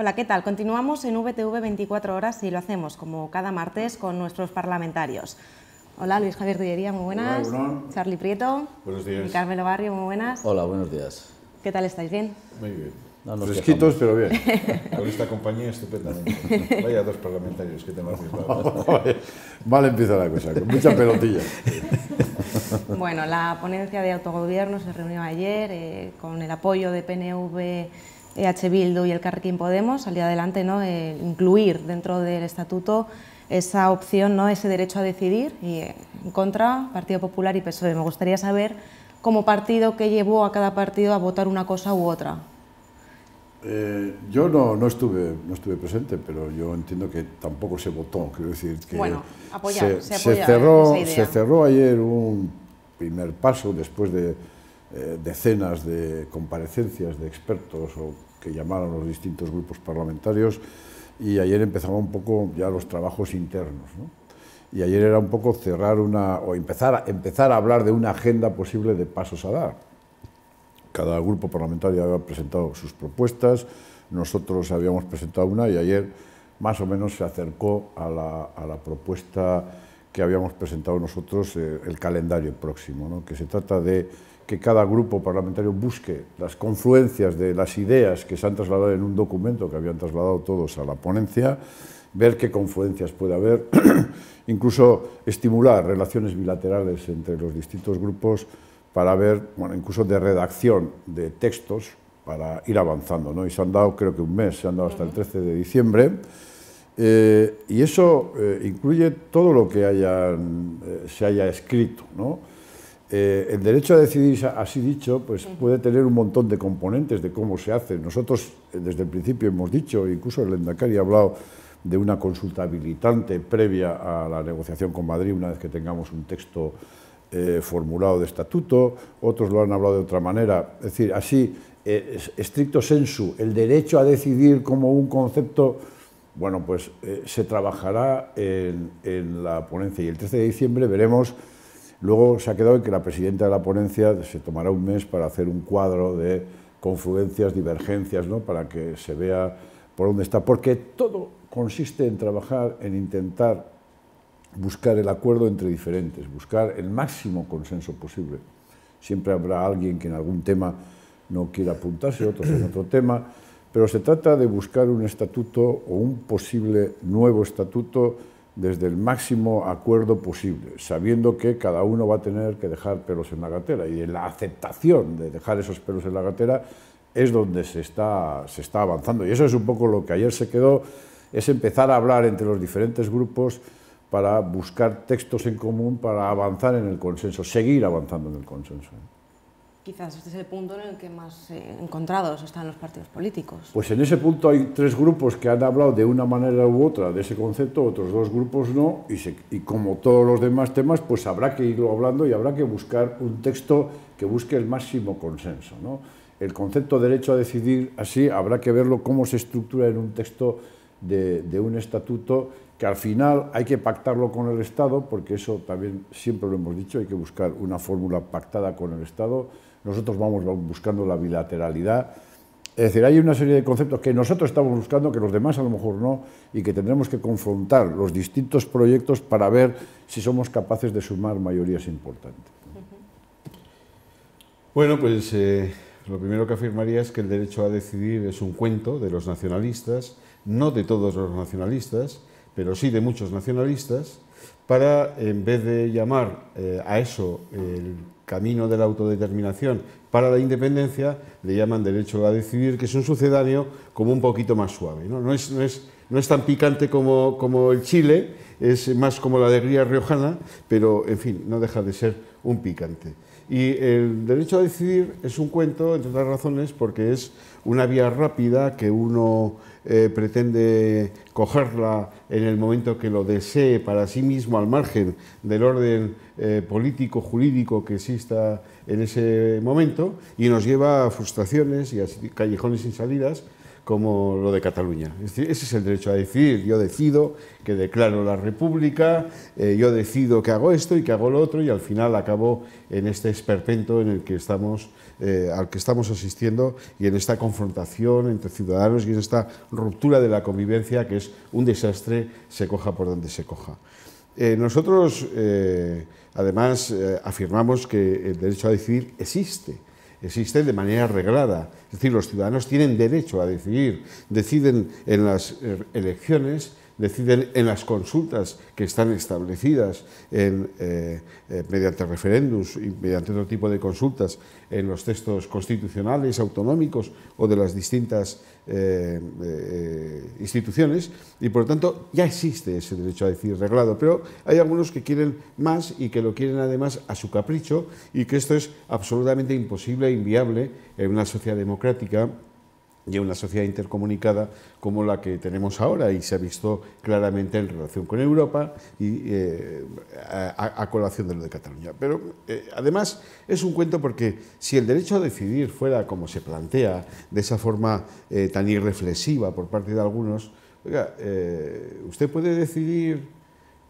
Hola, ¿qué tal? Continuamos en VTV 24 horas y lo hacemos como cada martes con nuestros parlamentarios. Hola, Luis Javier Dillería, muy buenas. Hola, Charlie Prieto. Buenos días. Carmelo Barrio, muy buenas. Hola, buenos días. ¿Qué tal estáis? ¿Bien? Muy bien. No Fresquitos, pero bien. Con esta compañía estupendamente. Vaya dos parlamentarios que te Vale, Mal empieza la cosa, con mucha pelotilla. bueno, la ponencia de autogobierno se reunió ayer eh, con el apoyo de PNV EH Bildu y el Carrequín Podemos salir adelante, ¿no? Eh, incluir dentro del estatuto esa opción, ¿no? ese derecho a decidir, y eh, en contra Partido Popular y PSOE. Me gustaría saber, como partido, que llevó a cada partido a votar una cosa u otra. Eh, yo no, estuve, no estuve presente, pero yo entiendo que tampoco se votó. Quiero decir bueno, se, cerró, se cerró ayer un primer paso después de eh, decenas de comparecencias de expertos o que llamaron los distintos grupos parlamentarios y ayer empezaba un poco ya los trabajos internos. Y ayer era un poco cerrar una, o empezar a, empezar a hablar de una agenda posible de pasos a dar. Cada grupo parlamentario había presentado sus propuestas, nosotros habíamos presentado una y ayer más o menos se acercó a la, propuesta que habíamos presentado nosotros, eh, el calendario próximo, que se trata de que cada grupo parlamentario busque las confluencias de las ideas que se han trasladado en un documento que habían trasladado todos a la ponencia, ver qué confluencias puede haber, incluso estimular relaciones bilaterales entre los distintos grupos para ver, bueno, incluso de redacción de textos para ir avanzando, ¿no? Y se han dado, creo que un mes, se han dado hasta el 13 de diciembre. Eh, y eso eh, incluye todo lo que eh, se haya escrito, ¿no? Eh, el derecho a decidir, así dicho, pues puede tener un montón de componentes de cómo se hace. Nosotros eh, desde el principio hemos dicho, e incluso el Endacari ha hablado de una consulta habilitante previa a la negociación con Madrid una vez que tengamos un texto eh, formulado de estatuto, otros lo han hablado de otra manera. Es decir, así, estricto sensu, el derecho a decidir como un concepto, bueno, pues se trabajará en la ponencia y el 13 de diciembre veremos Luego se ha quedado en que la presidenta de la ponencia se tomará un mes para hacer un cuadro de confluencias, divergencias, ¿no? para que se vea por dónde está, porque todo consiste en trabajar, en intentar buscar el acuerdo entre diferentes, buscar el máximo consenso posible. Siempre habrá alguien que en algún tema no quiera apuntarse, otros en otro tema, pero se trata de buscar un estatuto o un posible nuevo estatuto desde el máximo acuerdo posible, sabiendo que cada uno va a tener que dejar pelos en la gatera y la aceptación de dejar esos pelos en la gatera es donde se está, se está avanzando. Y eso es un poco lo que ayer se quedó, es empezar a hablar entre los diferentes grupos para buscar textos en común, para avanzar en el consenso, seguir avanzando en el consenso. Quizás este es el punto en el que más eh, encontrados están los partidos políticos. Pues en ese punto hay tres grupos que han hablado de una manera u otra de ese concepto, otros dos grupos no, y, como todos los demás temas, pues habrá que irlo hablando y habrá que buscar un texto que busque el máximo consenso. El concepto derecho a decidir así habrá que verlo cómo se estructura en un texto de un estatuto que al final hay que pactarlo con el Estado, porque eso también siempre lo hemos dicho, hay que buscar una fórmula pactada con el Estado nosotros vamos buscando la bilateralidad. Es decir, hay una serie de conceptos que nosotros estamos buscando, que los demás a lo mejor no, y que tendremos que confrontar los distintos proyectos para ver si somos capaces de sumar mayorías importantes. Bueno, pues eh, lo primero que afirmaría es que el derecho a decidir es un cuento de los nacionalistas, no de todos los nacionalistas, pero sí de muchos nacionalistas, para, en vez de llamar eh, a eso el camino de la autodeterminación para la independencia, le llaman derecho a decidir, que es un sucedáneo como un poquito más suave. No, es, no, es, tan picante como, como, el chile, es más como la alegría riojana, pero en fin, no deja de ser un picante. Y el derecho a decidir es un cuento, entre otras razones, porque es una vía rápida que uno eh, pretende cogerla en el momento que lo desee para sí mismo al margen del orden eh, político, jurídico que exista en ese momento y nos lleva a frustraciones y a callejones sin salidas como lo de Cataluña. ese es el derecho a decidir. Yo decido que declaro la República, eh, yo decido que hago esto y que hago lo otro y al final acabo en este esperpento en el que estamos eh, al que estamos asistiendo y en esta confrontación entre ciudadanos y en esta ruptura de la convivencia que es un desastre, se coja por donde se coja. Eh, nosotros, eh, además, afirmamos que el derecho a decidir existe existe de manera reglada. Es decir, los ciudadanos tienen derecho a decidir, deciden en las elecciones deciden en las consultas que están establecidas eh, eh, mediante referéndums y mediante otro tipo de consultas en los textos constitucionales, autonómicos o de las distintas eh, instituciones y por lo tanto ya existe ese derecho a decir reglado, pero hay algunos que quieren más y que lo quieren además a su capricho y que esto es absolutamente imposible e inviable en una sociedad democrática y una sociedad intercomunicada como la que tenemos ahora y se ha visto claramente en relación con Europa y eh, a, colación de lo de Cataluña. Pero eh, además es un cuento porque si el derecho a decidir fuera como se plantea, de esa forma eh, tan irreflexiva por parte de algunos, usted puede decidir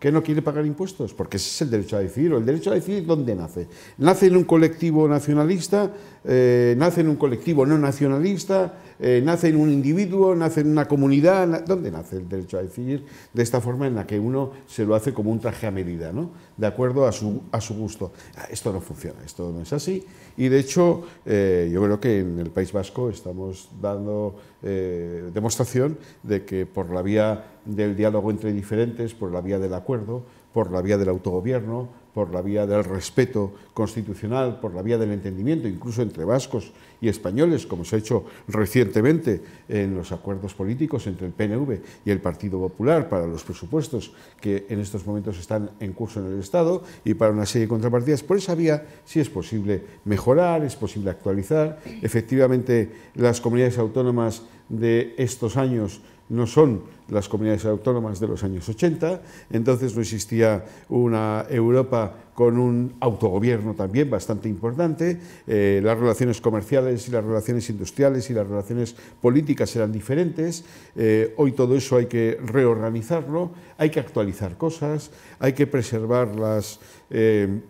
que no quiere pagar impuestos, porque ese es el derecho a decidir, o el derecho a decidir dónde nace. Nace en un colectivo nacionalista eh, nace en un colectivo no nacionalista, eh, nace en un individuo, nace en una comunidad. ¿Dónde nace el derecho a decidir? De esta forma en la que uno se lo hace como un traje a medida, de acuerdo a su, a su gusto. Ah, esto no funciona, esto no es así. Y de hecho, eh, yo creo que en el País Vasco estamos dando demostración de que por la vía del diálogo entre diferentes, por la vía del acuerdo, por la vía del autogobierno, por la vía del respeto constitucional, por la vía del entendimiento, incluso entre vascos y españoles, como se ha hecho recientemente en los acuerdos políticos entre el PNV y el Partido Popular para los presupuestos que en estos momentos están en curso en el Estado y para una serie de contrapartidas. Por esa vía sí es posible mejorar, es posible actualizar. Efectivamente, las comunidades autónomas de estos años no son las comunidades autónomas de los años 80, entonces no existía una Europa con un autogobierno también bastante importante, eh, las relaciones comerciales y las relaciones industriales y las relaciones políticas eran diferentes, eh, hoy todo eso hay que reorganizarlo, hay que actualizar cosas, hay que preservar las... Eh,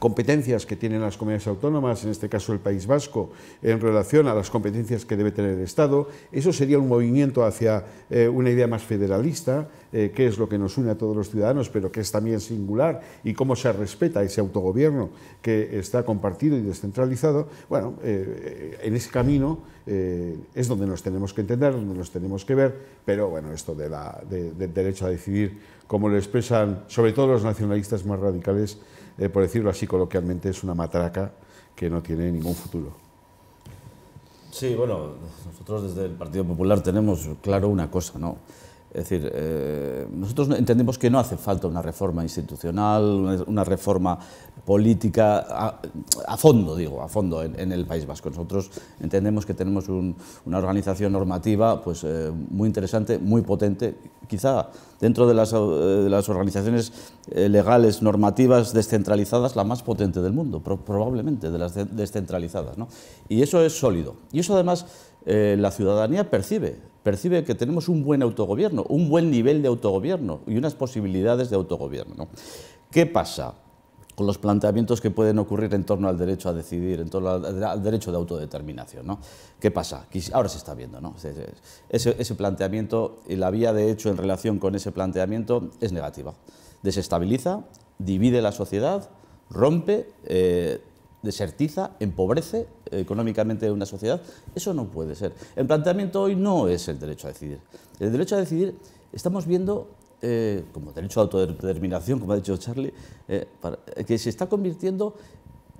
competencias que tienen las comunidades autónomas, en este caso el País Vasco, en relación a las competencias que debe tener el Estado. Eso sería un movimiento hacia eh, una idea más federalista, eh, que es lo que nos une a todos los ciudadanos, pero que es también singular, y cómo se respeta ese autogobierno que está compartido y descentralizado. Bueno, eh, en ese camino es donde nos tenemos que entender, donde nos tenemos que ver, pero bueno, esto del derecho a decidir, como lo expresan sobre todo los nacionalistas más radicales, eh, por decirlo así coloquialmente, es una matraca que no tiene ningún futuro. Sí, bueno, nosotros desde el Partido Popular tenemos claro una cosa, ¿no? Es decir, eh, nosotros entendemos que no hace falta una reforma institucional, una, reforma política a, fondo, digo, a fondo en, el País Vasco. Nosotros entendemos que tenemos una organización normativa pues, eh, muy interesante, muy potente, quizá dentro de las, eh, organizaciones legales, normativas, descentralizadas, la más potente del mundo, probablemente de las descentralizadas. Y eso es sólido. Y eso además eh, la ciudadanía percibe, percibe que tenemos un buen autogobierno, un buen nivel de autogobierno y unas posibilidades de autogobierno. ¿Qué pasa? con los planteamientos que pueden ocurrir en torno al derecho a decidir, en torno al, derecho de autodeterminación. ¿no? ¿Qué pasa? Ahora se está viendo. Ese, ese planteamiento, la vía de hecho en relación con ese planteamiento es negativa. Desestabiliza, divide la sociedad, rompe, eh, desertiza, empobrece económicamente una sociedad. Eso no puede ser. El planteamiento hoy no es el derecho a decidir. El derecho a decidir estamos viendo eh, como derecho a autodeterminación, como ha dicho Charlie, eh, eh, que se está convirtiendo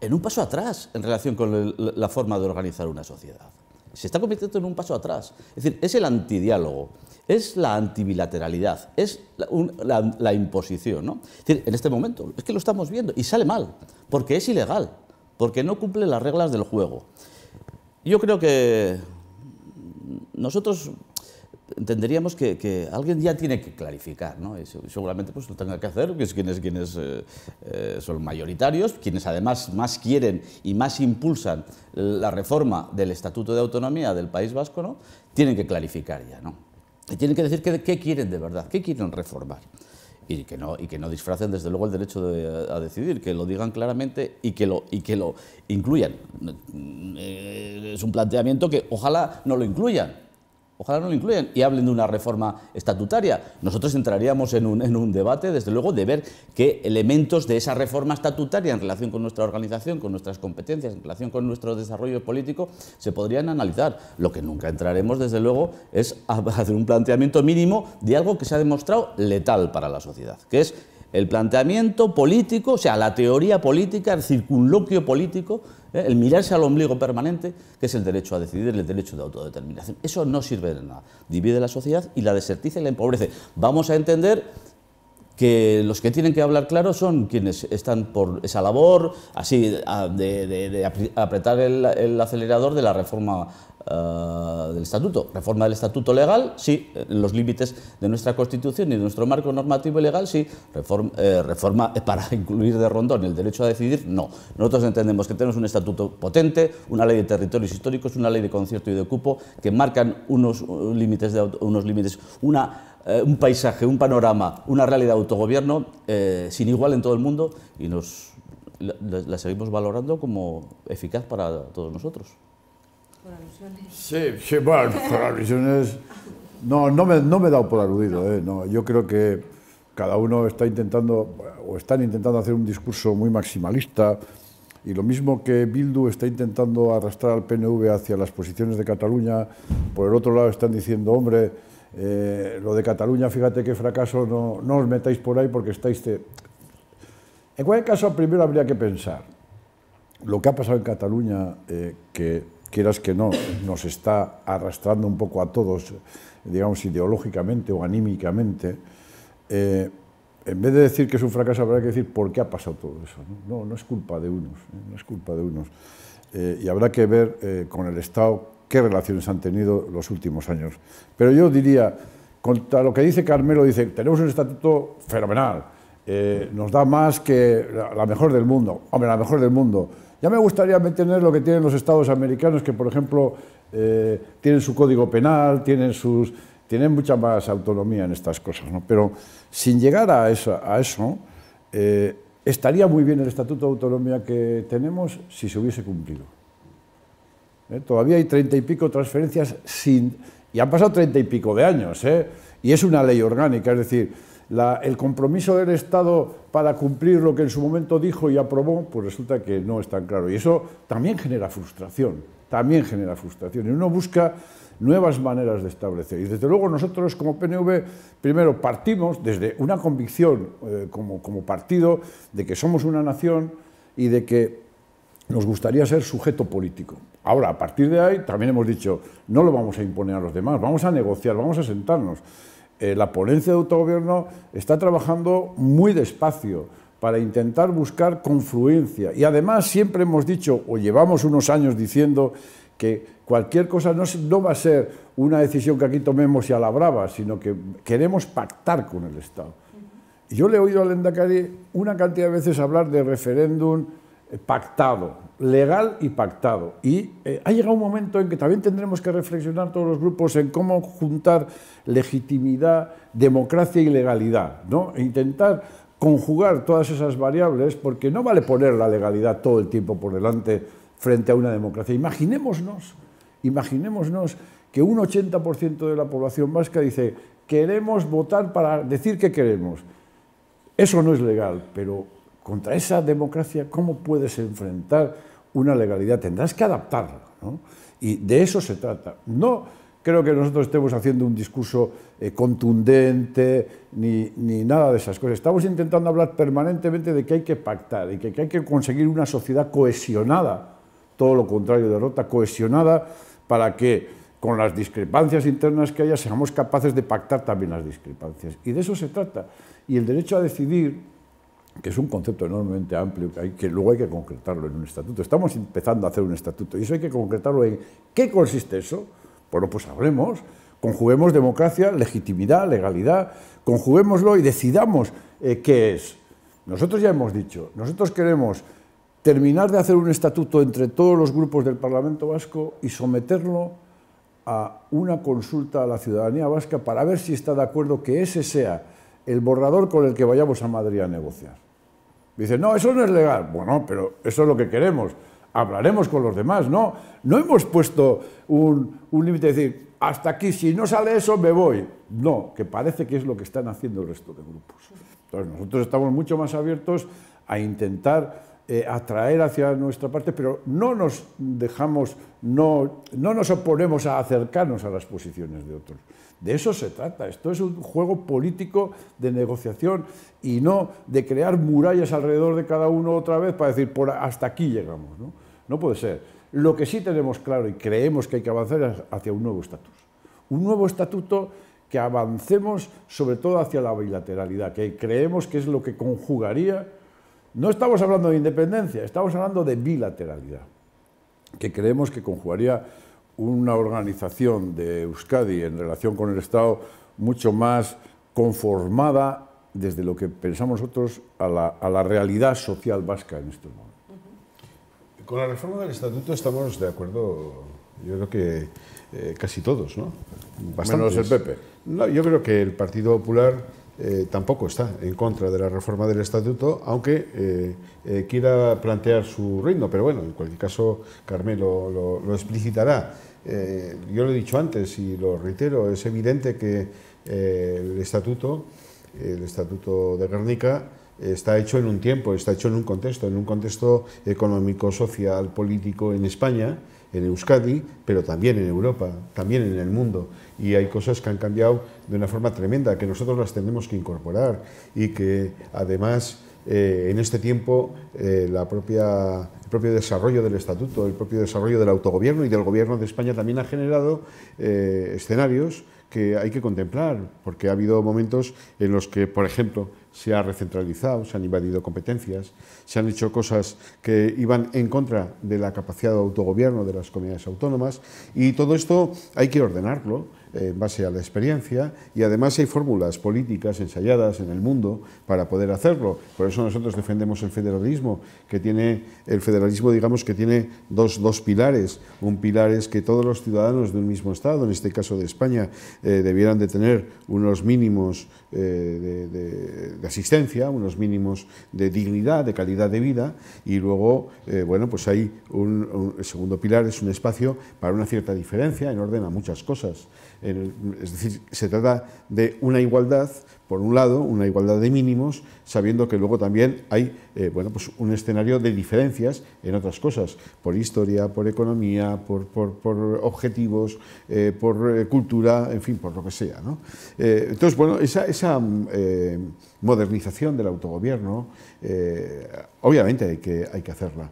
en un paso atrás en relación con la forma de organizar una sociedad. Se está convirtiendo en un paso atrás. Es decir, es el antidiálogo, es la antibilateralidad, es la, imposición. en este momento, es que lo estamos viendo y sale mal, porque es ilegal porque no cumple las reglas del juego. Yo creo que nosotros entenderíamos que, alguien ya tiene que clarificar, ¿no? seguramente pues lo tenga que hacer, que es quienes, eh, eh, son mayoritarios, quienes además más quieren y más impulsan la reforma del Estatuto de Autonomía del País Vasco, Tienen que clarificar ya, ¿no? tienen que decir qué quieren de verdad, qué quieren reformar y que no, y que no disfracen desde luego el derecho a, decidir, que lo digan claramente y que lo, y que lo incluyan. Eh, es un planteamiento que ojalá no lo incluyan, Ojalá no lo incluyan y hablen de una reforma estatutaria. Nosotros entraríamos en un, debate, desde luego, de ver qué elementos de esa reforma estatutaria en relación con nuestra organización, con nuestras competencias, en relación con nuestro desarrollo político, se podrían analizar. Lo que nunca entraremos, desde luego, es a hacer un planteamiento mínimo de algo que se ha demostrado letal para la sociedad, que es el planteamiento político, o sea, la teoría política, el circunloquio político, ¿eh? el mirarse al ombligo permanente, que es el derecho a decidir, el derecho de autodeterminación. Eso no sirve de nada. Divide la sociedad y la desertiza y la empobrece. Vamos a entender que los que tienen que hablar claro son quienes están por esa labor, así, ah, de, apretar el acelerador de la reforma eh, del estatuto. Reforma del estatuto legal, sí. Los límites de nuestra constitución y de nuestro marco normativo y legal, sí. Eh, reforma para incluir de rondón el derecho a decidir, no. Nosotros entendemos que tenemos un estatuto potente, una ley de territorios históricos, una ley de concierto y de cupo que marcan unos uh, límites, de, unos límites, una eh, un paisaje, un panorama, una realidad de autogobierno sin igual en todo el mundo y nos la seguimos valorando como eficaz para todos nosotros. alusiones. Sí, sí, bueno, por alusiones. No, no me, no me he dado por aludido. Eh, no. Yo creo que cada uno está intentando, o están intentando hacer un discurso muy maximalista. Y lo mismo que Bildu está intentando arrastrar al PNV hacia las posiciones de Cataluña, por el otro lado están diciendo, hombre, eh, lo de Cataluña, fíjate qué fracaso, no, no os metáis por ahí porque estáis... Te... En cualquier caso, primero habría que pensar, lo que ha pasado en Cataluña, eh, que quieras que no, nos está arrastrando un poco a todos, digamos, ideológicamente o anímicamente, eh, en vez de decir que es un fracaso, habrá que decir por qué ha pasado todo eso. No, no, es culpa de unos, no es culpa de unos. ¿eh? Eh, y habrá que ver con el Estado qué relaciones han tenido los últimos años. Pero yo diría, contra lo que dice Carmelo, dice, tenemos un estatuto fenomenal, nos da más que la mejor del mundo. Hombre, la mejor del mundo ya me gustaría mantener lo que tienen los estados americanos, que por ejemplo eh, tienen su código penal, tienen, sus, tienen mucha más autonomía en estas cosas. ¿no? Pero sin llegar a eso, a eso eh, estaría muy bien el Estatuto de Autonomía que tenemos si se hubiese cumplido. ¿Eh? Todavía hay treinta y pico transferencias sin... Y han pasado treinta y pico de años, Y es una ley orgánica, es decir, el compromiso del Estado para cumplir lo que en su momento dijo y aprobó, pues resulta que no es tan claro. Y eso también genera frustración, también genera frustración. Y uno busca nuevas maneras de establecer. Y desde luego nosotros como PNV, primero partimos desde una convicción eh, como, como partido de que somos una nación y de que nos gustaría ser sujeto político. Ahora, a partir de ahí, también hemos dicho, no lo vamos a imponer a los demás, vamos a negociar, vamos a sentarnos. Eh, la ponencia de autogobierno está trabajando muy despacio para intentar buscar confluencia. Y además siempre hemos dicho, o llevamos unos años diciendo, que cualquier cosa no, va a ser una decisión que aquí tomemos y a la brava, sino que queremos pactar con el Estado. Yo le he oído al Endacari una cantidad de veces hablar de referéndum, eh, pactado, legal y pactado. Y eh, ha llegado un momento en que también tendremos que reflexionar todos los grupos en cómo juntar legitimidad, democracia y legalidad, ¿no? E intentar conjugar todas esas variables porque no vale poner la legalidad todo el tiempo por delante frente a una democracia. Imaginémonos, imaginémonos que un 80% de la población vasca dice queremos votar para decir que queremos. Eso no es legal, pero contra esa democracia, ¿cómo puedes enfrentar una legalidad? Tendrás que adaptarla. Y de eso se trata. No creo que nosotros estemos haciendo un discurso eh, contundente ni, nada de esas cosas. Estamos intentando hablar permanentemente de que hay que pactar y que, que hay que conseguir una sociedad cohesionada, todo lo contrario de rota, cohesionada para que con las discrepancias internas que haya seamos capaces de pactar también las discrepancias. Y de eso se trata. Y el derecho a decidir que es un concepto enormemente amplio que, que luego hay que concretarlo en un estatuto. Estamos empezando a hacer un estatuto y eso hay que concretarlo en qué consiste eso. Bueno, pues hablemos, conjuguemos democracia, legitimidad, legalidad, conjuguémoslo y decidamos eh, qué es. Nosotros ya hemos dicho, nosotros queremos terminar de hacer un estatuto entre todos los grupos del Parlamento vasco y someterlo a una consulta a la ciudadanía vasca para ver si está de acuerdo que ese sea el borrador con el que vayamos a Madrid a negociar. Dice, no, eso no es legal. Bueno, pero eso es lo que queremos. Hablaremos con los demás, ¿no? No hemos puesto un, un límite de decir, hasta aquí, si no sale eso, me voy. No, que parece que es lo que están haciendo el resto de grupos. Entonces, nosotros estamos mucho más abiertos a intentar eh, atraer hacia nuestra parte, pero no nos dejamos, no, nos oponemos a acercarnos a las posiciones de otros. De eso se trata. Esto es un juego político de negociación y no de crear murallas alrededor de cada uno otra vez para decir, por hasta aquí llegamos. ¿no? no puede ser. Lo que sí tenemos claro y creemos que hay que avanzar es hacia un nuevo estatus. Un nuevo estatuto que avancemos sobre todo hacia la bilateralidad, que creemos que es lo que conjugaría no estamos hablando de independencia, estamos hablando de bilateralidad, que creemos que conjugaría una organización de Euskadi en relación con el Estado mucho más conformada desde lo que pensamos nosotros a la, realidad social vasca en este momento. Con la reforma del estatuto estamos de acuerdo, yo creo que eh, casi todos, ¿no? el PP. No, yo creo que el Partido Popular eh, tampoco está en contra de la reforma del estatuto, aunque eh, eh, quiera plantear su ritmo. Pero bueno, en cualquier caso, Carmelo lo, lo, explicitará. yo lo he dicho antes y lo reitero, es evidente que el estatuto, el estatuto de Guernica, está hecho en un tiempo, está hecho en un contexto, en un contexto económico, social, político en España en Euskadi, pero también en Europa, también en el mundo. Y hay cosas que han cambiado de una forma tremenda, que nosotros las tenemos que incorporar y que además eh, en este tiempo eh, la propia, el propio desarrollo del estatuto, el propio desarrollo del autogobierno y del gobierno de España también ha generado eh, escenarios que hay que contemplar, porque ha habido momentos en los que, por ejemplo, se ha recentralizado, se han invadido competencias, se han hecho cosas que iban en contra de la capacidad de autogobierno de las comunidades autónomas y todo esto hay que ordenarlo en base a la experiencia y además hay fórmulas políticas ensayadas en el mundo para poder hacerlo. Por eso nosotros defendemos el federalismo, que tiene el federalismo digamos que tiene dos, pilares. Un pilar es que todos los ciudadanos de un mismo Estado, en este caso de España, eh, debieran de tener unos mínimos eh, de, asistencia, unos mínimos de dignidad, de calidad de vida y luego, eh, bueno, pues hay un, segundo pilar, es un espacio para una cierta diferencia en orden a muchas cosas es decir, se trata de una igualdad, por un lado, una igualdad de mínimos, sabiendo que luego también hay eh, bueno, pues un escenario de diferencias en otras cosas, por historia, por economía, por, objetivos, eh, por eh, cultura, en fin, por lo que sea. entonces, bueno, esa, modernización del autogobierno, obviamente que, hay que hacerla.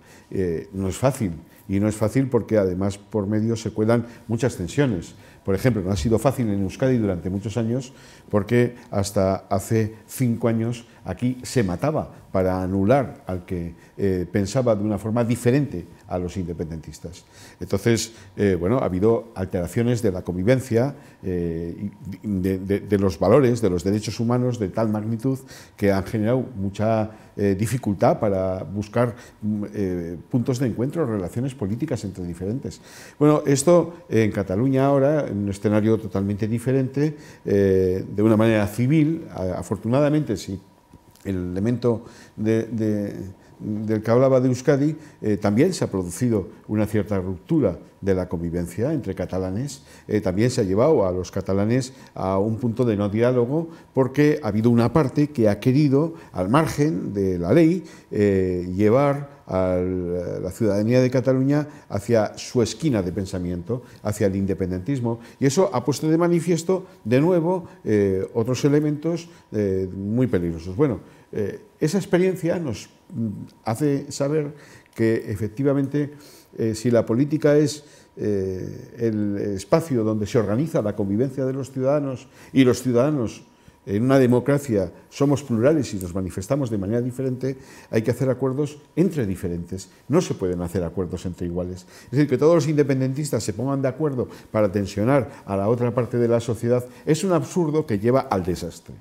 no es fácil, y no es fácil porque además por medio se cuelan muchas tensiones por ejemplo, no ha sido fácil en Euskadi durante muchos años porque hasta hace cinco años aquí se mataba para anular al que eh, pensaba de una forma diferente a los independentistas. Entonces, eh, bueno, ha habido alteraciones de la convivencia, eh, de los valores, de los derechos humanos de tal magnitud que han generado mucha eh, dificultad para buscar mm, eh, puntos de encuentro, relaciones políticas entre diferentes. Bueno, esto eh, en Cataluña ahora, en un escenario totalmente diferente, de una manera civil, afortunadamente, si el elemento de, del que hablaba de Euskadi, eh, también se ha producido una cierta ruptura de la convivencia entre catalanes, eh, también se ha llevado a los catalanes a un punto de no diálogo porque ha habido una parte que ha querido, al margen de la ley, eh, llevar a la ciudadanía de Cataluña hacia su esquina de pensamiento, hacia el independentismo. Y eso ha puesto de manifiesto, de nuevo, otros elementos muy peligrosos. Bueno, eh, esa experiencia nos mm, hace saber que efectivamente eh, si la política es eh, el espacio donde se organiza la convivencia de los ciudadanos y los ciudadanos en una democracia somos plurales y nos manifestamos de manera diferente, hay que hacer acuerdos entre diferentes. No se pueden hacer acuerdos entre iguales. Es decir, que todos los independentistas se pongan de acuerdo para tensionar a la otra parte de la sociedad es un absurdo que lleva al desastre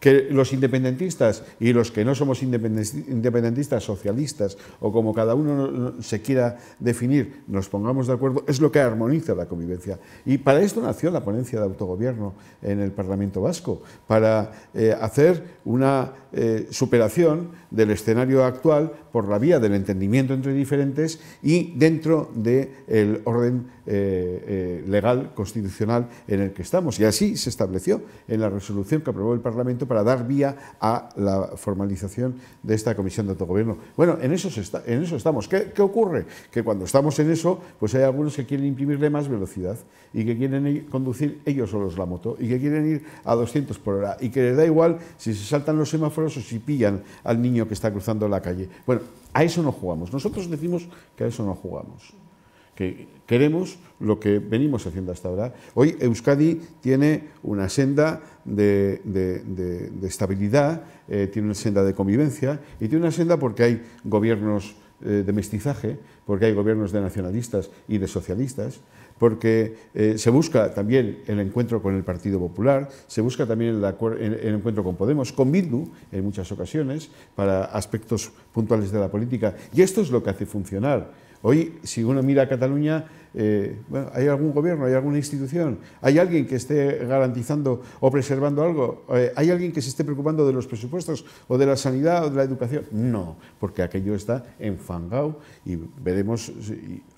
que los independentistas y los que no somos independentistas, socialistas o como cada uno se quiera definir, nos pongamos de acuerdo, es lo que armoniza la convivencia. Y para esto nació la ponencia de autogobierno en el Parlamento Vasco, para eh, hacer una eh, superación del escenario actual por la vía del entendimiento entre diferentes y dentro del el orden eh, eh, legal, constitucional en el que estamos. Y así se estableció en la resolución que aprobó el Parlamento para dar vía a la formalización de esta Comisión de Autogobierno. Bueno, en eso, está, en eso estamos. ¿Qué, ocurre? Que cuando estamos en eso, pues hay algunos que quieren imprimirle más velocidad y que quieren conducir ellos solos la moto y que quieren ir a 200 por hora y que les da igual si se saltan los semáforos o si pillan al niño que está cruzando la calle. Bueno, a eso no jugamos. Nosotros decimos que a eso no jugamos que queremos lo que venimos haciendo hasta ahora. Hoy Euskadi tiene una senda de, estabilidad, eh, tiene una senda de convivencia y tiene una senda porque hay gobiernos eh, de mestizaje, porque hay gobiernos de nacionalistas y de socialistas, porque eh, se busca también el encuentro con el Partido Popular, se busca también el, el, encuentro con Podemos, con Bildu en muchas ocasiones, para aspectos puntuales de la política. Y esto es lo que hace funcionar Hoy, si uno mira a Cataluña, eh, bueno, ¿hay algún gobierno, hay alguna institución? ¿Hay alguien que esté garantizando o preservando algo? Eh, ¿Hay alguien que se esté preocupando de los presupuestos o de la sanidad o de la educación? No, porque aquello está enfangado y veremos,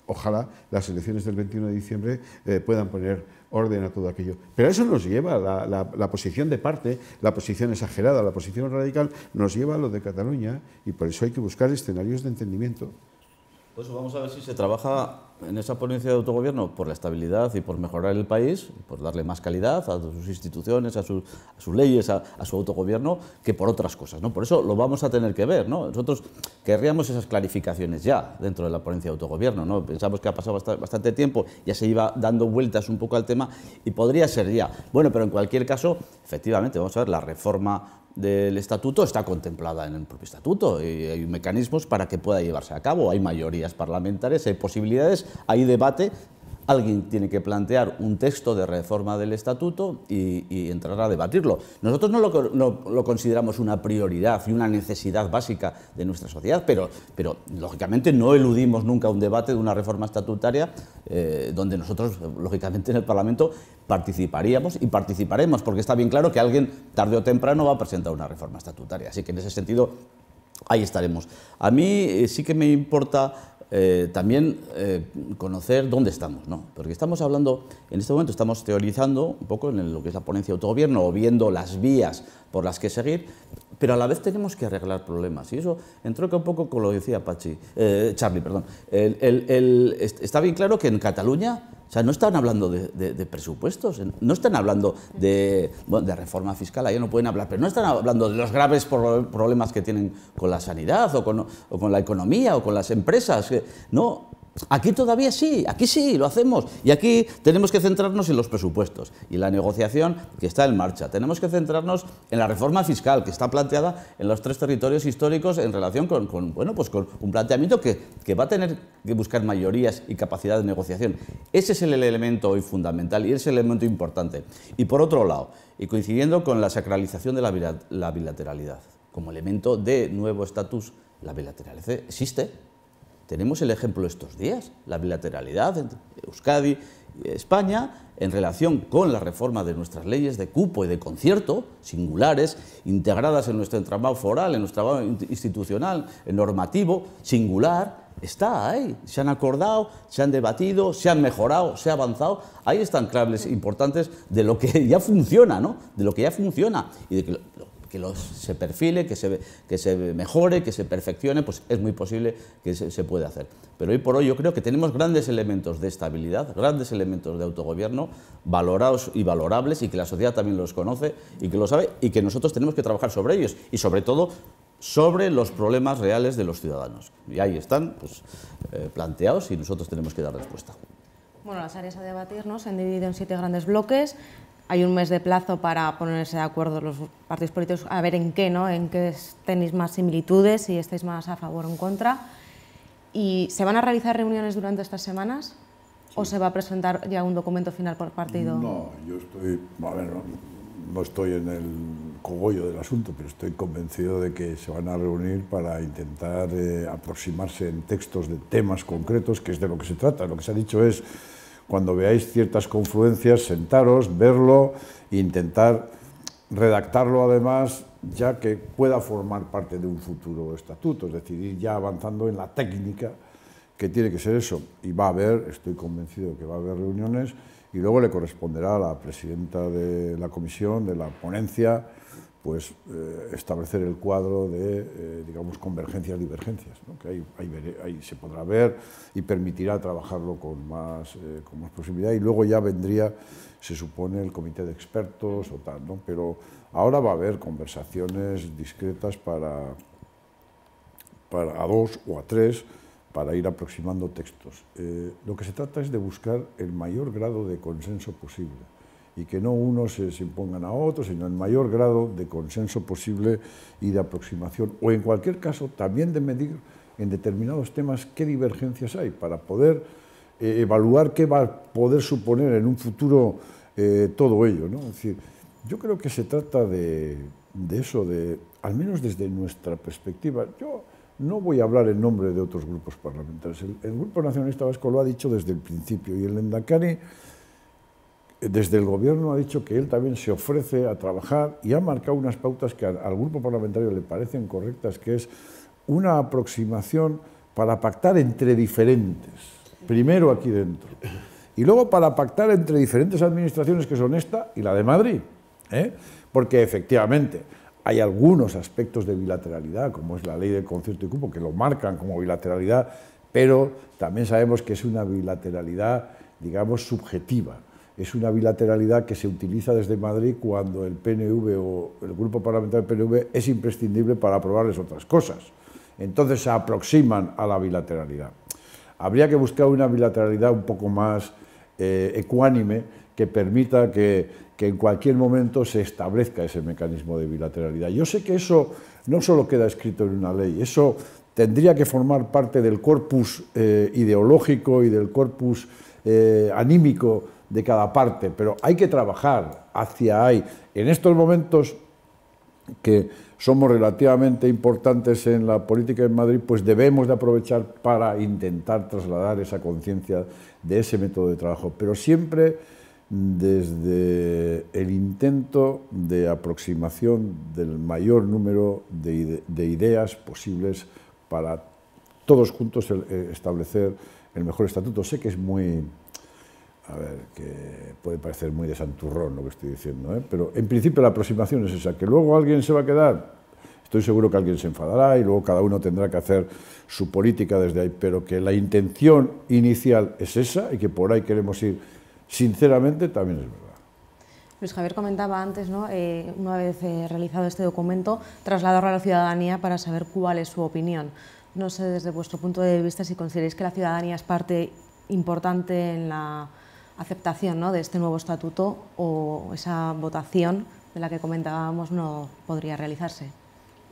ojalá las elecciones del 21 de diciembre eh, puedan poner orden a todo aquello. Pero eso nos lleva, la, la, la, posición de parte, la posición exagerada, la posición radical, nos lleva a lo de Cataluña y por eso hay que buscar escenarios de entendimiento. Pues vamos a ver si se trabaja en esa ponencia de autogobierno por la estabilidad y por mejorar el país, por darle más calidad a sus instituciones, a, sus, leyes, a, su autogobierno, que por otras cosas. ¿no? Por eso lo vamos a tener que ver. ¿no? Nosotros querríamos esas clarificaciones ya dentro de la ponencia de autogobierno. ¿no? Pensamos que ha pasado bastante tiempo, ya se iba dando vueltas un poco al tema y podría ser ya. Bueno, pero en cualquier caso, efectivamente, vamos a ver la reforma del estatuto está contemplada en el propio estatuto y hay mecanismos para que pueda llevarse a cabo, hay mayorías parlamentarias, hay posibilidades, hay debate alguien tiene que plantear un texto de reforma del estatuto y, entrar a debatirlo. Nosotros no lo, consideramos una prioridad y una necesidad básica de nuestra sociedad, pero, pero lógicamente no eludimos nunca un debate de una reforma estatutaria eh, donde nosotros, lógicamente, en el Parlamento participaríamos y participaremos, porque está bien claro que alguien tarde o temprano va a presentar una reforma estatutaria. Así que en ese sentido, ahí estaremos. A mí eh, sí que me importa eh, también eh, conocer dónde estamos, ¿no? Porque estamos hablando, en este momento estamos teorizando un poco en lo que es la ponencia de autogobierno o viendo las vías por las que seguir, pero a la vez tenemos que arreglar problemas. Y eso entró un poco con lo que decía Pachi, eh, Charlie. Perdón. está bien claro que en Cataluña o sea, no están hablando de, presupuestos, no están hablando de, reforma fiscal, ahí no pueden hablar, pero no están hablando de los graves problemas que tienen con la sanidad o con, con la economía o con las empresas. No, Aquí todavía sí, aquí sí, lo hacemos. Y aquí tenemos que centrarnos en los presupuestos y la negociación que está en marcha. Tenemos que centrarnos en la reforma fiscal que está planteada en los tres territorios históricos en relación con, bueno, pues con un planteamiento que, va a tener que buscar mayorías y capacidad de negociación. Ese es el elemento hoy fundamental y es el elemento importante. Y por otro lado, y coincidiendo con la sacralización de la, la bilateralidad como elemento de nuevo estatus, la bilateralidad existe tenemos el ejemplo estos días, la bilateralidad entre Euskadi y España en relación con la reforma de nuestras leyes de cupo y de concierto, singulares, integradas en nuestro entramado foral, en nuestro entramado institucional, normativo, singular, está ahí. Se han acordado, se han debatido, se han mejorado, se ha avanzado. Ahí están claves importantes de lo que ya funciona, ¿no? De lo que ya funciona y de que que se perfile, que se, que se mejore, que se perfeccione, pues es muy posible que se, se pueda hacer. Pero hoy por hoy yo creo que tenemos grandes elementos de estabilidad, grandes elementos de autogobierno, valorados y valorables, y que la sociedad también los conoce y que lo sabe, y que nosotros tenemos que trabajar sobre ellos, y sobre todo sobre los problemas reales de los ciudadanos. Y ahí están pues, eh, planteados y nosotros tenemos que dar respuesta. Bueno, las áreas a debatir nos se han dividido en siete grandes bloques hay un mes de plazo para ponerse de acuerdo los partidos políticos a ver en qué, ¿no? en qué tenéis más similitudes, y estáis más a favor o en contra. ¿Y se van a realizar reuniones durante estas semanas? ¿O se va a presentar ya un documento final por partido? No, yo estoy, a ver, no, estoy en el cogollo del asunto, pero estoy convencido de que se van a reunir para intentar eh, aproximarse en textos de temas concretos, que es de lo que se trata. Lo que se ha dicho es cuando veáis ciertas confluencias, sentaros, verlo, intentar redactarlo además ya que pueda formar parte de un futuro estatuto, es decir, ya avanzando en la técnica que tiene que ser eso. Y va a haber, estoy convencido que va a haber reuniones y luego le corresponderá a la presidenta de la comisión, de la ponencia, pues eh, establecer el cuadro de, eh, digamos, convergencias, divergencias, que ahí, se podrá ver y permitirá trabajarlo eh, con más, posibilidad. Y luego ya vendría, se supone, el comité de expertos o tal, ¿no? Pero ahora va a haber conversaciones discretas para, para a dos o a tres para ir aproximando textos. lo que se trata es de buscar el mayor grado de consenso posible y que no unos se, impongan a otros, sino el mayor grado de consenso posible y de aproximación, o en cualquier caso también de medir en determinados temas qué divergencias hay para poder eh, evaluar qué va a poder suponer en un futuro eh, todo ello. ¿no? Es decir, yo creo que se trata de, eso, de, al menos desde nuestra perspectiva. Yo no voy a hablar en nombre de otros grupos parlamentarios. El, Grupo Nacionalista Vasco lo ha dicho desde el principio y el Endacani desde el Gobierno ha dicho que él también se ofrece a trabajar y ha marcado unas pautas que al Grupo Parlamentario le parecen correctas, que es una aproximación para pactar entre diferentes, primero aquí dentro, y luego para pactar entre diferentes administraciones, que son esta y la de Madrid. ¿eh? Porque efectivamente hay algunos aspectos de bilateralidad, como es la ley del concierto y cupo, que lo marcan como bilateralidad, pero también sabemos que es una bilateralidad, digamos, subjetiva es una bilateralidad que se utiliza desde Madrid cuando el PNV o el grupo parlamentario del PNV es imprescindible para aprobarles otras cosas. Entonces se aproximan a la bilateralidad. Habría que buscar una bilateralidad un poco más eh, ecuánime que permita que, en cualquier momento se establezca ese mecanismo de bilateralidad. Yo sé que eso no solo queda escrito en una ley, eso tendría que formar parte del corpus eh, ideológico y del corpus eh, anímico de cada parte, pero hay que trabajar hacia ahí. En estos momentos que somos relativamente importantes en la política en Madrid, pues debemos de aprovechar para intentar trasladar esa conciencia de ese método de trabajo, pero siempre desde el intento de aproximación del mayor número de, ideas posibles para todos juntos eh, establecer el mejor estatuto. Sé que es muy a ver, que puede parecer muy de santurrón lo que estoy diciendo, ¿eh? pero en principio la aproximación es esa, que luego alguien se va a quedar, estoy seguro que alguien se enfadará y luego cada uno tendrá que hacer su política desde ahí, pero que la intención inicial es esa y que por ahí queremos ir, sinceramente también es verdad. Luis Javier comentaba antes, ¿no? Eh, una vez eh, realizado este documento, trasladarlo a la ciudadanía para saber cuál es su opinión. No sé desde vuestro punto de vista si consideráis que la ciudadanía es parte importante en la aceptación ¿no? de este nuevo estatuto o esa votación de la que comentábamos no podría realizarse.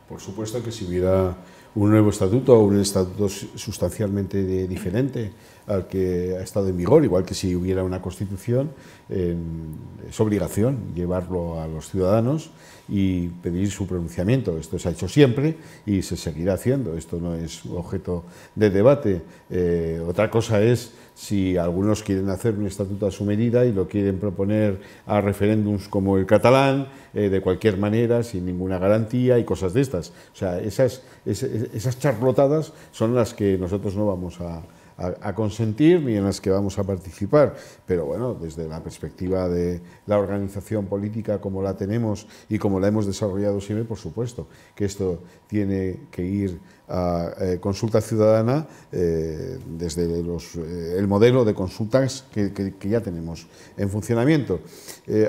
Por supuesto que si hubiera un nuevo estatuto o un estatuto sustancialmente diferente al que ha estado en vigor, igual que si hubiera una constitución, es obligación llevarlo a los ciudadanos y pedir su pronunciamiento. Esto se ha hecho siempre y se seguirá haciendo. Esto no es objeto de debate. Eh, otra cosa es si algunos quieren hacer un estatuto a su medida y lo quieren proponer a referéndums como el catalán, eh, de cualquier manera, sin ninguna garantía y cosas de estas. O sea, esas, esas charlotadas son las que nosotros no vamos a a, consentir ni en las que vamos a participar. Pero bueno, desde la perspectiva de la organización política como la tenemos y como la hemos desarrollado siempre, por supuesto que esto tiene que ir a eh, consulta ciudadana eh, desde eh, el modelo de consultas que, que ya tenemos en funcionamiento.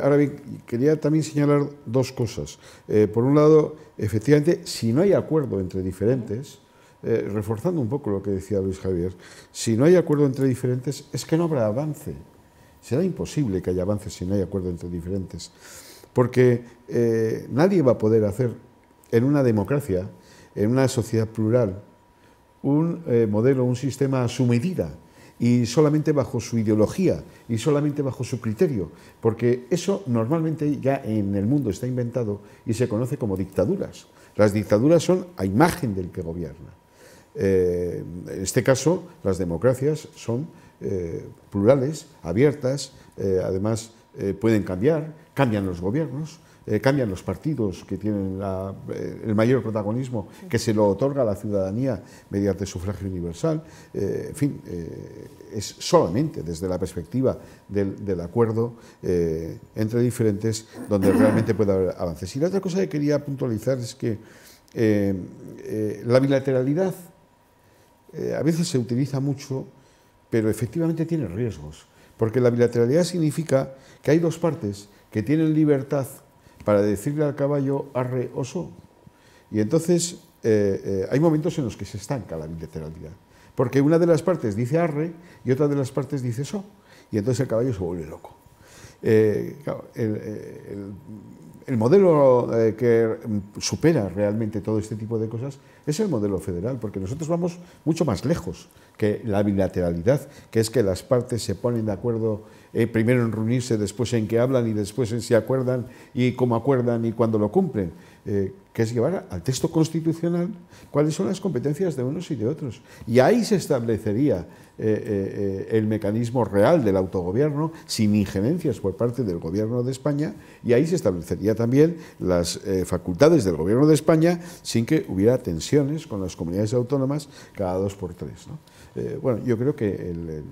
ahora bien, quería también señalar dos cosas. por un lado, efectivamente, si no hay acuerdo entre diferentes, eh, reforzando un poco lo que decía Luis Javier, si no hay acuerdo entre diferentes es que no habrá avance. Será imposible que haya avance si no hay acuerdo entre diferentes. Porque eh, nadie va a poder hacer en una democracia, en una sociedad plural, un eh, modelo, un sistema a su medida y solamente bajo su ideología y solamente bajo su criterio, porque eso normalmente ya en el mundo está inventado y se conoce como dictaduras. Las dictaduras son a imagen del que gobierna. Eh, en este caso, las democracias son eh, plurales, abiertas, eh, además pueden cambiar, cambian los gobiernos, cambian los partidos que tienen el mayor protagonismo que se lo otorga a la ciudadanía mediante sufragio universal. en fin, es solamente desde la perspectiva del, del acuerdo entre diferentes donde realmente puede haber avances. Y la otra cosa que quería puntualizar es que la bilateralidad eh, a veces se utiliza mucho, pero efectivamente tiene riesgos, porque la bilateralidad significa que hay dos partes que tienen libertad para decirle al caballo arre o so, y entonces eh, eh, hay momentos en los que se estanca la bilateralidad, porque una de las partes dice arre y otra de las partes dice so, y entonces el caballo se vuelve loco el modelo eh, que mm, supera realmente todo este tipo de cosas es el modelo federal, porque nosotros vamos mucho más lejos que la bilateralidad, que es que las partes se ponen de acuerdo eh, primero en reunirse, después en que hablan y después en si acuerdan y cómo acuerdan y cuándo lo cumplen, eh, que es llevar al texto constitucional cuáles son las competencias de unos y de otros. Y ahí se establecería eh, el mecanismo real del autogobierno sin injerencias por parte del Gobierno de España y ahí se establecería también las facultades del Gobierno de España sin que hubiera tensiones con las comunidades autónomas cada dos por tres. ¿no? Eh, bueno, yo creo que el,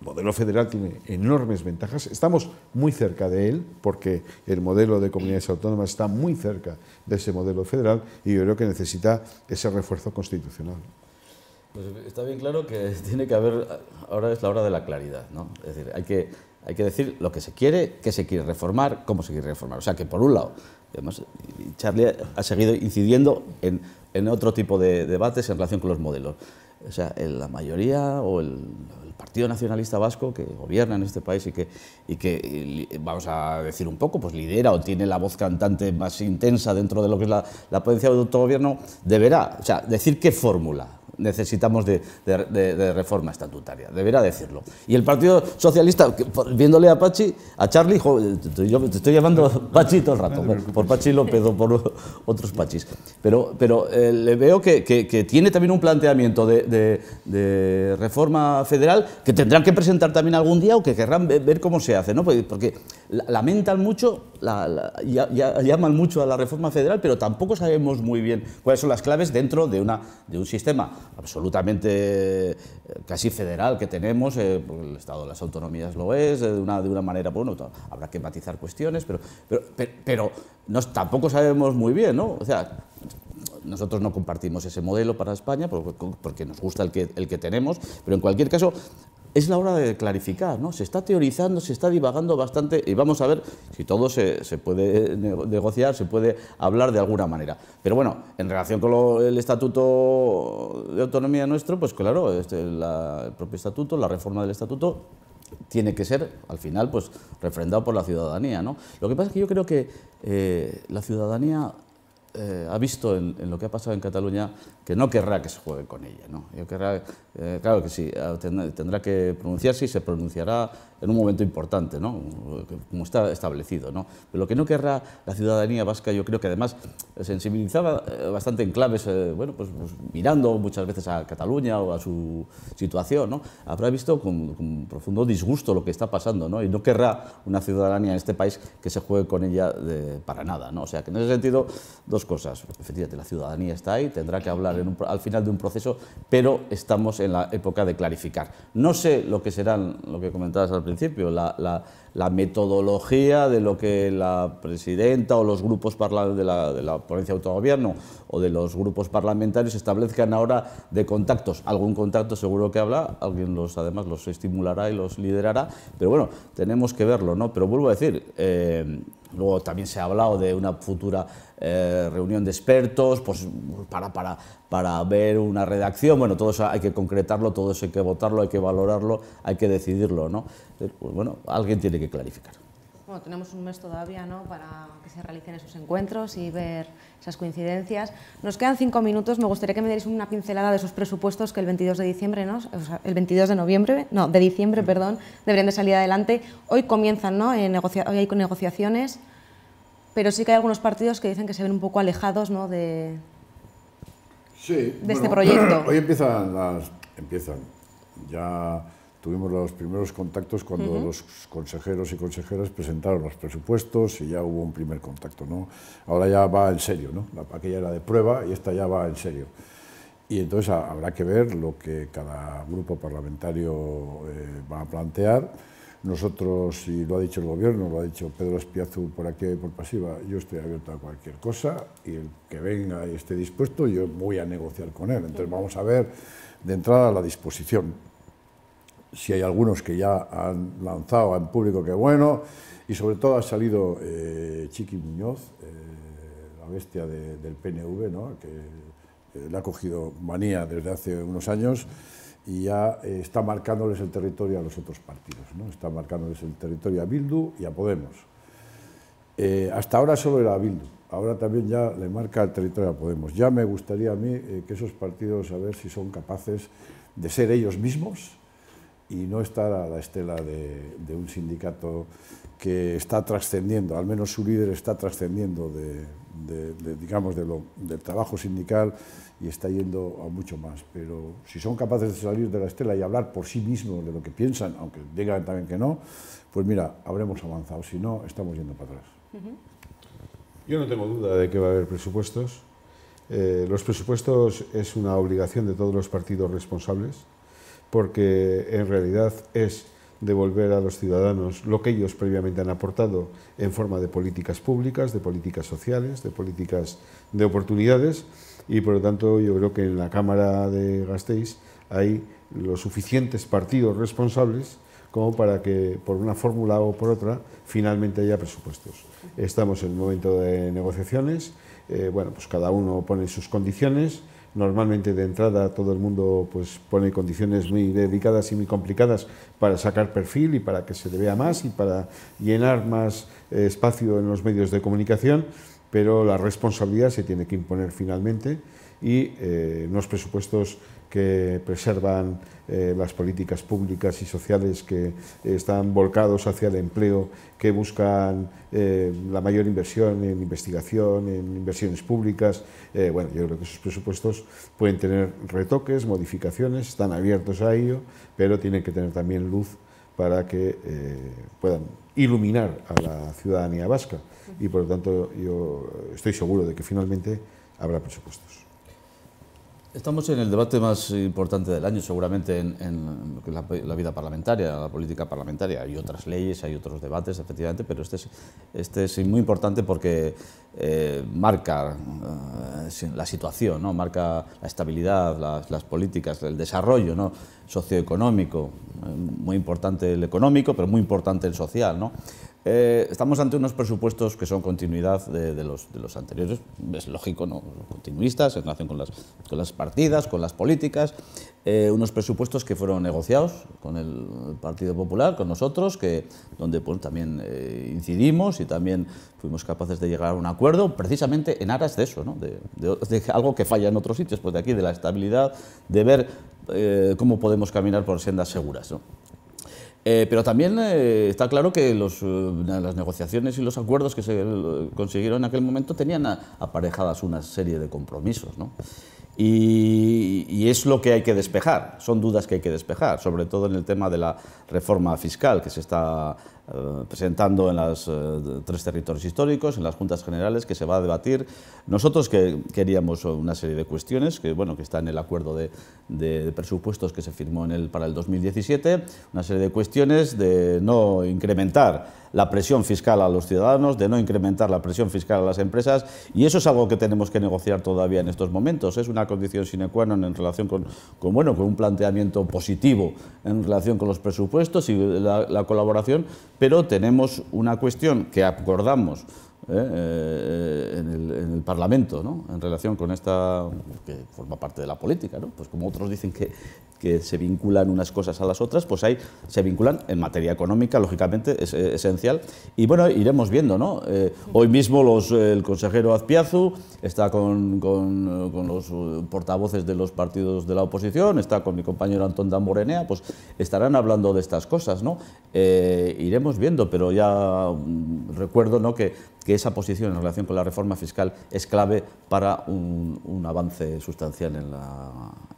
modelo federal tiene enormes ventajas. Estamos muy cerca de él, porque el modelo de comunidades autónomas está muy cerca de ese modelo federal y yo creo que necesita ese refuerzo constitucional. Pues está bien claro que tiene que haber, ahora es la hora de la claridad, ¿no? Es decir, hay que, hay que decir lo que se quiere, qué se quiere reformar, cómo se quiere reformar. O sea, que por un lado Además, Charlie ha seguido incidiendo en, otro tipo de debates en relación con los modelos. O sea, la mayoría o el, Partido Nacionalista Vasco que gobierna en este país y que, y que eh, vamos a decir un poco, pues lidera o tiene la voz cantante más intensa dentro de lo que es la, potencia de autogobierno, deberá, o sea, decir qué fórmula necesitamos de, reforma estatutaria, deberá decirlo. Y el Partido Socialista, viéndole a Pachi, a Charlie, yo eh, te estoy llamando Pachi todo el rato, por Pachi López o por otros Pachis, pero, pero eh, le veo que, que, tiene también un planteamiento de, reforma federal que tendrán que presentar también algún día o que querrán ver cómo se hace, ¿no? Pues, porque lamentan mucho, llaman mucho a la reforma federal, pero tampoco sabemos muy bien cuáles son las claves dentro de, una, de un sistema absolutamente eh, casi federal que tenemos, eh, pues el Estado de las Autonomías lo es, eh, de, una, de una manera, bueno, habrá que matizar cuestiones, pero, pero, tampoco sabemos muy bien, ¿no? O sea, nosotros no compartimos ese modelo para España porque nos gusta el que, el que tenemos, pero en cualquier caso es la hora de clarificar, ¿no? Se está teorizando, se está divagando bastante y vamos a ver si todo se, puede negociar, se puede hablar de alguna manera. Pero bueno, en relación con el estatuto de autonomía nuestro, pues claro, este, el propio estatuto, la reforma del estatuto tiene que ser, al final, pues refrendado por la ciudadanía, ¿no? Lo que pasa es que yo creo que eh, la ciudadanía eh, ha visto en, lo que ha pasado en Cataluña que no querrá que se juegue con ella. Yo eh, claro que sí, eh, tendrá que pronunciarse y se pronunciará en un momento importante, como está establecido. ¿no? Pero lo que no querrá la ciudadanía vasca, yo creo que además sensibilizaba eh, bastante en claves, bueno, pues, pues, mirando muchas veces a Cataluña o a su situación, ¿no? habrá visto con, profundo disgusto lo que está pasando ¿no? y no querrá una ciudadanía en este país que se juegue con ella para nada. ¿no? O sea que en ese sentido, dos cosas. Efectivamente, la ciudadanía está ahí, tendrá que hablar al final de un proceso, pero estamos en la época de clarificar. No sé lo que serán, lo que comentabas al principio, la, metodología de lo que la presidenta o los grupos de la, de la ponencia de autogobierno o de los grupos parlamentarios establezcan ahora de contactos. Algún contacto seguro que habla, alguien los además los estimulará y los liderará, pero bueno, tenemos que verlo, ¿no? Pero vuelvo a decir, eh, Luego también se ha hablado de una futura eh, reunión de expertos pues, para, para, para, ver una redacción. Bueno, todo eso hay que concretarlo, todo eso hay que votarlo, hay que valorarlo, hay que decidirlo. ¿no? Pues, bueno, alguien tiene que clarificar bueno, tenemos un mes todavía ¿no? para que se realicen esos encuentros y ver esas coincidencias. Nos quedan cinco minutos, me gustaría que me dierais una pincelada de esos presupuestos que el 22 de diciembre, ¿no? el 22 de noviembre, no, de diciembre, perdón, deberían de salir adelante. Hoy comienzan, ¿no? En hoy hay negociaciones, pero sí que hay algunos partidos que dicen que se ven un poco alejados, ¿no? De, este proyecto. Hoy empiezan las... empiezan ya tuvimos los primeros contactos cuando los consejeros y consejeras presentaron los presupuestos y ya hubo un primer contacto. ¿no? Ahora ya va en serio, ¿no? aquella era de prueba y esta ya va en serio. Y entonces habrá que ver lo que cada grupo parlamentario eh, va a plantear. Nosotros, y lo ha dicho el Gobierno, lo ha dicho Pedro Espiazu por aquí por pasiva, yo estoy abierto a cualquier cosa y el que venga y esté dispuesto, yo voy a negociar con él. Entonces vamos a ver de entrada la disposición si hay algunos que ya han lanzado en público, que bueno, y sobre todo ha salido eh, Chiqui Muñoz, eh, la bestia del PNV, que eh, le ha cogido manía desde hace unos años y ya está marcándoles el territorio a los otros partidos, ¿no? está marcándoles el territorio a Bildu y a Podemos. hasta ahora solo era Bildu, ahora también ya le marca el territorio a Podemos. Ya me gustaría a mí que esos partidos, a ver si son capaces de ser ellos mismos, y no estar a la estela de, un sindicato que está trascendiendo, al menos su líder está trascendiendo digamos, del trabajo sindical y está yendo a mucho más. Pero si son capaces de salir de la estela y hablar por sí mismos de lo que piensan, aunque digan también que no, pues mira, habremos avanzado. Si no, estamos yendo para atrás. Yo no tengo duda de que va a haber presupuestos. Eh, los presupuestos es una obligación de todos los partidos responsables porque en realidad es devolver a los ciudadanos lo que ellos previamente han aportado en forma de políticas públicas, de políticas sociales, de políticas de oportunidades y por lo tanto yo creo que en la Cámara de Gasteiz hay los suficientes partidos responsables como para que por una fórmula o por otra finalmente haya presupuestos. Estamos en el momento de negociaciones, eh, bueno, pues cada uno pone sus condiciones, normalmente de entrada todo el mundo pues pone condiciones muy dedicadas y muy complicadas para sacar perfil y para que se le vea más y para llenar más eh, espacio en los medios de comunicación, pero la responsabilidad se tiene que imponer finalmente y eh, los unos presupuestos que preservan eh, las políticas públicas y sociales que están volcados hacia el empleo, que buscan eh, la mayor inversión en investigación, en inversiones públicas. Eh, bueno, yo creo que esos presupuestos pueden tener retoques, modificaciones, están abiertos a ello, pero tienen que tener también luz para que puedan iluminar a la ciudadanía vasca. Y por lo tanto, yo estoy seguro de que finalmente habrá presupuestos. Estamos en el debate más importante del año, seguramente en, la, vida parlamentaria, la política parlamentaria. Hay otras leyes, hay otros debates, efectivamente, pero este es, este es muy importante porque eh, marca eh, la situación, ¿no? marca la estabilidad, las, políticas, el desarrollo socioeconómico. Eh, muy importante el económico, pero muy importante el social. ¿no? Eh, estamos ante unos presupuestos que son continuidad de, de, los, anteriores, es lógico, ¿no? continuistas en relación con las, las partidas, con las políticas, eh, unos presupuestos que fueron negociados con el Partido Popular, con nosotros, que, donde pues, también eh, incidimos y también fuimos capaces de llegar a un acuerdo precisamente en aras de eso, de, de, algo que falla en otros sitios, pues de aquí, de la estabilidad, de ver cómo podemos caminar por sendas seguras. ¿no? Eh, pero también eh, está claro que eh, las negociaciones y los acuerdos que se consiguieron en aquel momento tenían aparejadas una serie de compromisos. Y, y, es lo que hay que despejar, son dudas que hay que despejar, sobre todo en el tema de la reforma fiscal que se está eh, presentando en los eh, tres territorios históricos, en las juntas generales, que se va a debatir. Nosotros que queríamos una serie de cuestiones, que, bueno, que está en el acuerdo de, presupuestos que se firmó en el, para el 2017, una serie de cuestiones de no incrementar la presión fiscal a los ciudadanos, de no incrementar la presión fiscal a las empresas y eso es algo que tenemos que negociar todavía en estos momentos. Es una condición sine qua non en relación con, bueno, con un planteamiento positivo en relación con los presupuestos y la colaboración, pero tenemos una cuestión que acordamos eh, eh, en, el, Parlamento, ¿no? en relación con esta, que forma parte de la política, ¿no? pues como otros dicen que, que, se vinculan unas cosas a las otras, pues ahí se vinculan en materia económica, lógicamente, es esencial. Y bueno, iremos viendo, ¿no? Eh, hoy mismo los, el consejero Azpiazu está con, los portavoces de los partidos de la oposición, está con mi compañero Antón Damborenea, pues estarán hablando de estas cosas, ¿no? iremos viendo, pero ya mm, recuerdo, ¿no?, que que esa posición en relación con la reforma fiscal es clave para un, avance sustancial en, la,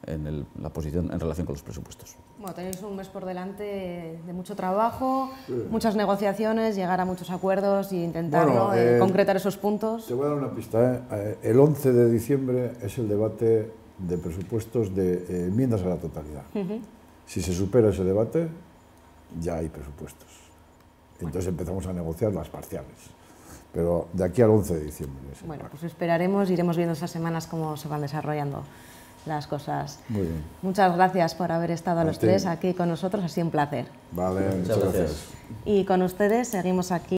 en la, posición en relación con los presupuestos. Bueno, tenéis un mes por delante de mucho trabajo, muchas negociaciones, llegar a muchos acuerdos e intentar eh, eh, concretar esos puntos. Te voy a dar una pista. ¿eh? El 11 de diciembre es el debate de presupuestos de enmiendas a la totalidad. Si se supera ese debate, ya hay presupuestos. Entonces empezamos a negociar las parciales pero de aquí al 11 de diciembre. Bueno, pues esperaremos, iremos viendo esas semanas cómo se van desarrollando las cosas. Muy bien. Muchas gracias por haber estado a, los tres aquí con nosotros, ha sido un placer. Vale, muchas, gracias. Y con ustedes seguimos aquí.